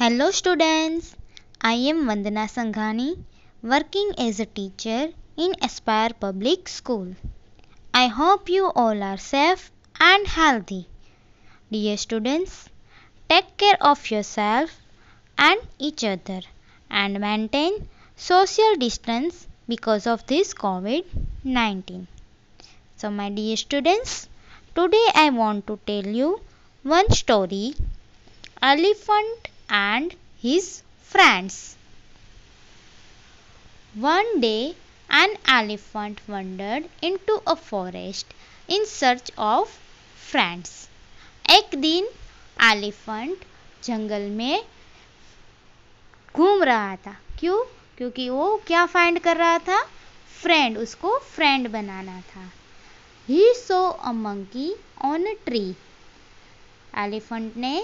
Hello students, I am Vandana Sanghani working as a teacher in Aspire Public School. I hope you all are safe and healthy. Dear students, take care of yourself and each other and maintain social distance because of this COVID-19. So my dear students, today I want to tell you one story, Elephant and his friends. One day an elephant wandered into a forest in search of friends. एक दिन elephant जंगल में घूम रहा था क्यों क्योंकि वो क्या फाइंड कर रहा था फ्रेंड उसको फ्रेंड बनाना था ही so a monkey on a tree elephant ने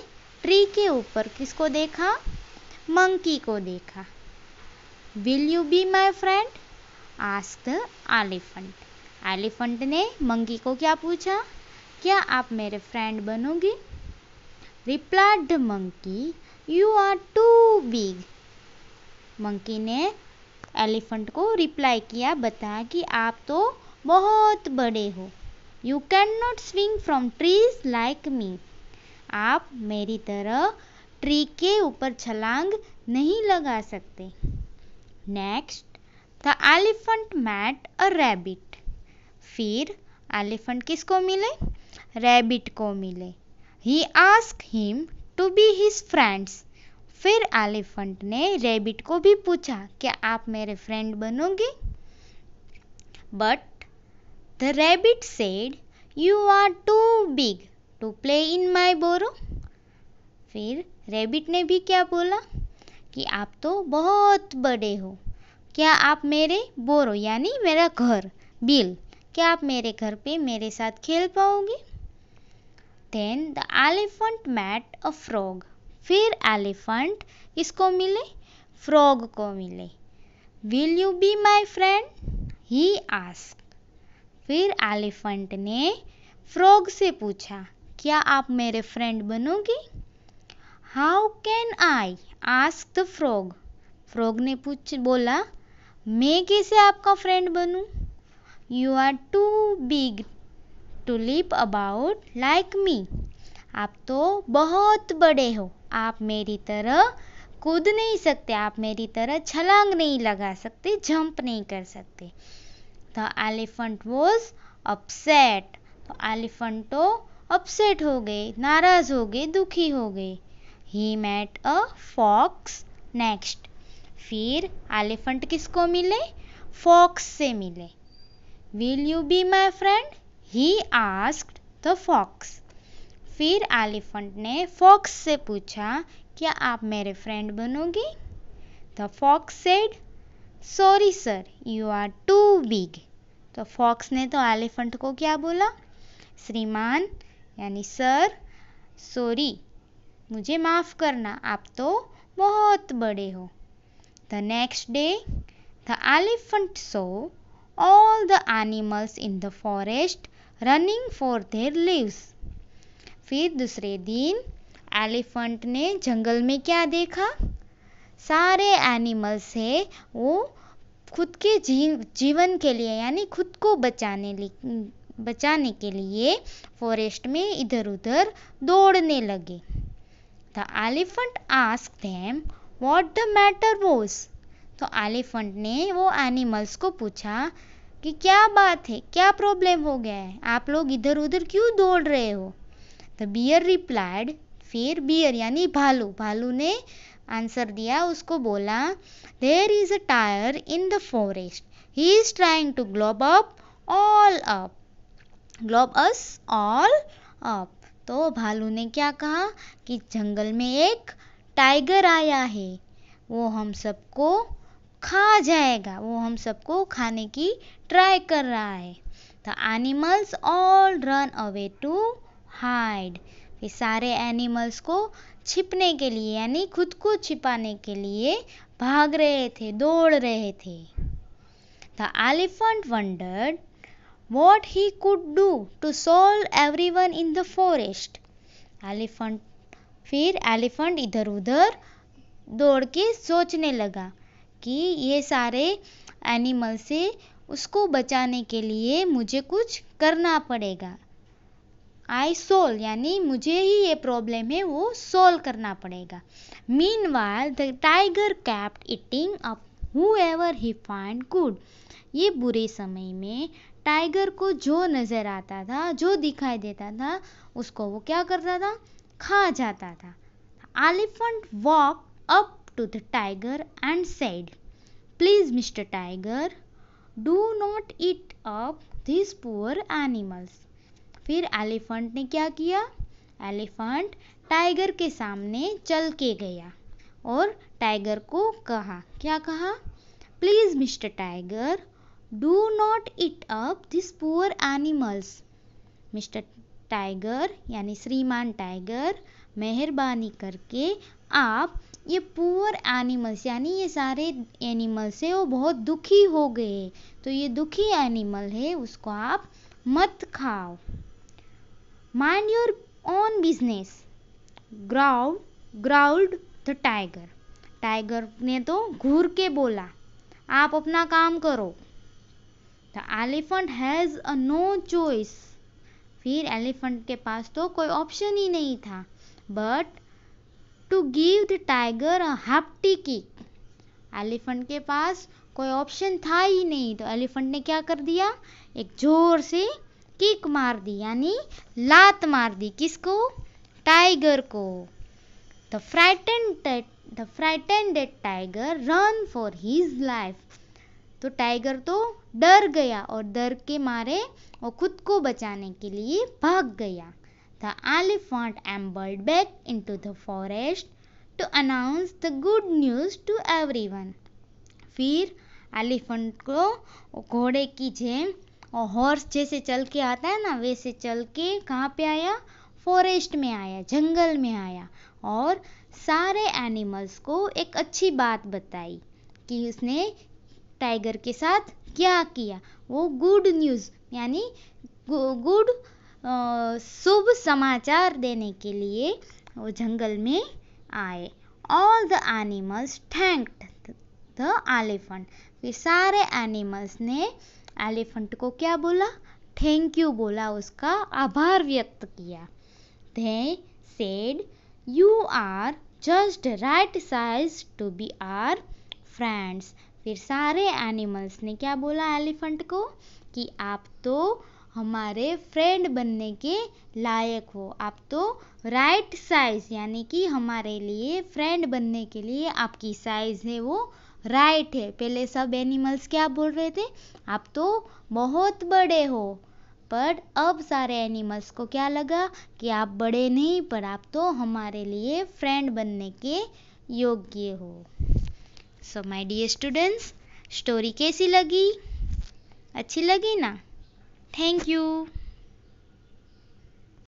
ट्री के ऊपर किसको देखा मंकी को देखा will you be my friend ask the elephant elephant ने मंकी को क्या पूछा क्या आप मेरे फ्रेंड बनोगी replied the monkey you are too big monkey ने एलिफेंट को रिप्लाई किया बताया कि आप तो बहुत बड़े हो you can not swing from trees like me आप मेरी तरह ट्री के ऊपर छलांग नहीं लगा सकते next the elephant met a rabbit फिर एलिफेंट किसको मिले रैबिट को मिले he asked him to be his friends फिर एलिफेंट ने रैबिट को भी पूछा क्या आप मेरे फ्रेंड बनोगे but the rabbit said you are too big to play in my burrow फिर रेबिट ने भी क्या बोला कि आप तो बहुत बड़े हो क्या आप मेरे बोरो यानी मेरा घर बिल क्या आप मेरे घर पे मेरे साथ खेल पाओगे then the elephant met a frog फिर एलिफेंट किसको मिले फ्रॉग को मिले will you be my friend he asked फिर एलिफेंट ने फ्रॉग से पूछा क्या आप मेरे फ्रेंड बनोगी how can I ask the frog frog ने पूछ बोला मैं कैसे आपका फ्रेंड बनूं you are too big to leap about like me आप तो बहुत बड़े हो आप मेरी तरह कूद नहीं सकते आप मेरी तरह छलांग नहीं लगा सकते जंप नहीं कर सकते द एलिफेंट वॉज अपसेट तो एलिफंटो तो अपसेट हो गए नाराज़ हो गए दुखी हो गए he met a fox next फिर एलिफेंट किसको मिले फॉक्स से मिले will you be my friend he asked the fox फिर एलिफेंट ने फॉक्स से पूछा क्या आप मेरे फ्रेंड बनोगे the fox said sorry sir you are too big तो फॉक्स ने तो एलिफेंट को क्या बोला श्रीमान यानी सर सॉरी मुझे माफ़ करना आप तो बहुत बड़े हो the next day the elephant saw all the animals in the forest running for their lives फिर दूसरे दिन एलिफेंट ने जंगल में क्या देखा सारे एनिमल्स है वो खुद के जी, जीवन के लिए यानी खुद को बचाने बचाने के लिए फॉरेस्ट में इधर उधर दौड़ने लगे the elephant ask them what the matter was तो एलिफेंट ने वो एनिमल्स को पूछा कि क्या बात है क्या प्रॉब्लम हो गया है आप लोग इधर उधर क्यों दौड़ रहे हो द बियर रिप्लाइड फिर बियर यानी भालू भालू ने आंसर दिया उसको बोला there is a tyre in the forest he is trying to globe up all up globe us all up तो भालू ने क्या कहा कि जंगल में एक टाइगर आया है वो हम सबको खा जाएगा वो हम सबको खाने की ट्राई कर रहा है the animals all run away to hide फिर सारे एनिमल्स को छिपने के लिए यानी खुद को छिपाने के लिए भाग रहे थे दौड़ रहे थे the elephant wondered what he could do to solve everyone in the forest. Elephant फिर एलिफेंट इधर उधर दौड़ के सोचने लगा कि ये सारे एनिमल से उसको बचाने के लिए मुझे कुछ करना पड़ेगा आई सोल्व यानी मुझे ही ये प्रॉब्लम है वो सोल्व करना पड़ेगा meanwhile the tiger kept eating up whoever he find good ये बुरे समय में टाइगर को जो नज़र आता था जो दिखाई देता था उसको वो क्या करता था खा जाता था elephant walk up to the tiger and said please mister tiger do not eat up this poor animals फिर एलिफेंट ने क्या किया एलिफेंट टाइगर के सामने चल के गया और टाइगर को कहा क्या कहा please mister tiger Do not eat up these poor animals. Mr. Tiger यानी श्रीमान टाइगर मेहरबानी करके आप ये पुअर एनिमल्स यानी ये सारे एनिमल्स है वो बहुत दुखी हो गए तो ये दुखी एनिमल है उसको आप मत खाओ mind your own business growled growled the tiger tiger ने तो घूर के बोला आप अपना काम करो द elephant has a no choice फिर एलिफेंट के पास तो कोई ऑप्शन ही नहीं था but to give the tiger a hefty kick elephant के पास कोई ऑप्शन था ही नहीं तो एलिफेंट ने क्या कर दिया एक जोर से किक मार दी यानी लात मार दी किसको टाइगर को the frightened the frightened tiger run for his life तो टाइगर तो डर गया और डर के मारे और खुद को बचाने के लिए भाग गया the The back into the forest to announce the good news to everyone फिर एलिफेंट को घोड़े की जेम और हॉर्स जैसे चल के आता है ना वैसे चल के कहाँ पे आया फॉरेस्ट में आया जंगल में आया और सारे एनिमल्स को एक अच्छी बात बताई कि उसने टाइगर के साथ क्या किया वो गुड न्यूज़ यानी गुड शुभ समाचार देने के लिए वो जंगल में आए all the animals thanked the elephant फिर सारे एनिमल्स ने एलिफेंट को क्या बोला थैंक यू बोला उसका आभार व्यक्त किया they said you are just right size to be our friends फिर सारे एनिमल्स ने क्या बोला एलिफेंट को कि आप तो हमारे फ्रेंड बनने के लायक हो आप तो राइट साइज़ यानी कि हमारे लिए फ्रेंड बनने के लिए आपकी साइज़ है वो राइट है पहले सब एनिमल्स क्या बोल रहे थे आप तो बहुत बड़े हो पर अब सारे एनिमल्स को क्या लगा कि आप बड़े नहीं पर आप तो हमारे लिए फ्रेंड बनने के योग्य हो so my dear students story कैसी लगी अच्छी लगी ना थैंक यू